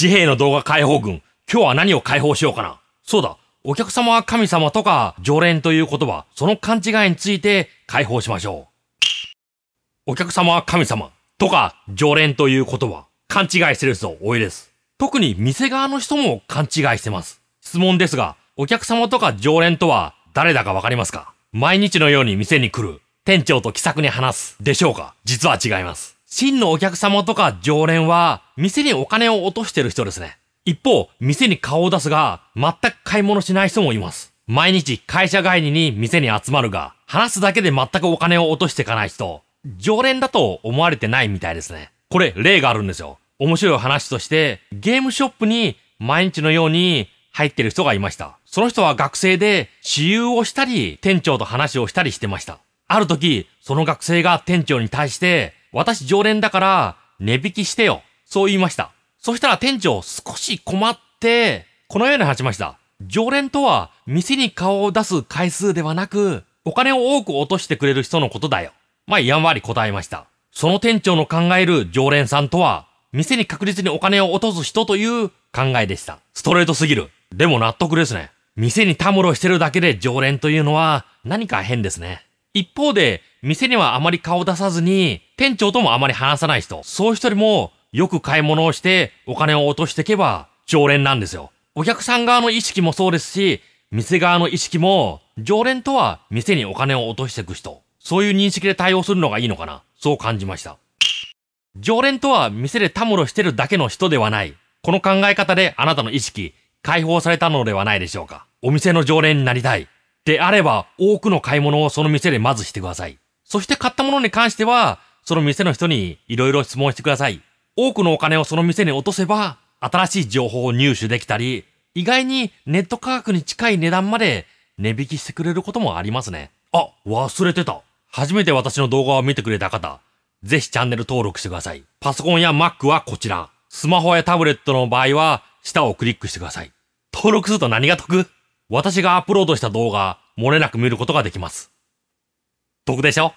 自閉の動画解放軍。今日は何を解放しようかな。そうだ。お客様は神様とか常連という言葉、その勘違いについて解放しましょう。お客様は神様とか常連という言葉、勘違いしてる人多いです。特に店側の人も勘違いしてます。質問ですが、お客様とか常連とは誰だかわかりますか毎日のように店に来る、店長と気さくに話すでしょうか実は違います。真のお客様とか常連は、店にお金を落としてる人ですね。一方、店に顔を出すが、全く買い物しない人もいます。毎日会社帰りに店に集まるが、話すだけで全くお金を落としていかない人、常連だと思われてないみたいですね。これ、例があるんですよ。面白い話として、ゲームショップに毎日のように入ってる人がいました。その人は学生で、私有をしたり、店長と話をしたりしてました。ある時、その学生が店長に対して、私常連だから値引きしてよ。そう言いました。そしたら店長少し困って、このように話しました。常連とは店に顔を出す回数ではなく、お金を多く落としてくれる人のことだよ。まあ、やんわり答えました。その店長の考える常連さんとは、店に確実にお金を落とす人という考えでした。ストレートすぎる。でも納得ですね。店にたむろしてるだけで常連というのは何か変ですね。一方で、店にはあまり顔出さずに、店長ともあまり話さない人、そういう人よりも、よく買い物をしてお金を落としていけば常連なんですよ。お客さん側の意識もそうですし、店側の意識も、常連とは店にお金を落としていく人。そういう認識で対応するのがいいのかな。そう感じました。常連とは店でたむろしてるだけの人ではない。この考え方であなたの意識、解放されたのではないでしょうか。お店の常連になりたい。であれば、多くの買い物をその店でまずしてください。そして買ったものに関しては、その店の人にいろいろ質問してください。多くのお金をその店に落とせば、新しい情報を入手できたり、意外にネット価格に近い値段まで値引きしてくれることもありますね。あ、忘れてた。初めて私の動画を見てくれた方、ぜひチャンネル登録してください。パソコンや Mac はこちら。スマホやタブレットの場合は、下をクリックしてください。登録すると何が得私がアップロードした動画、漏れなく見ることができます。得でしょ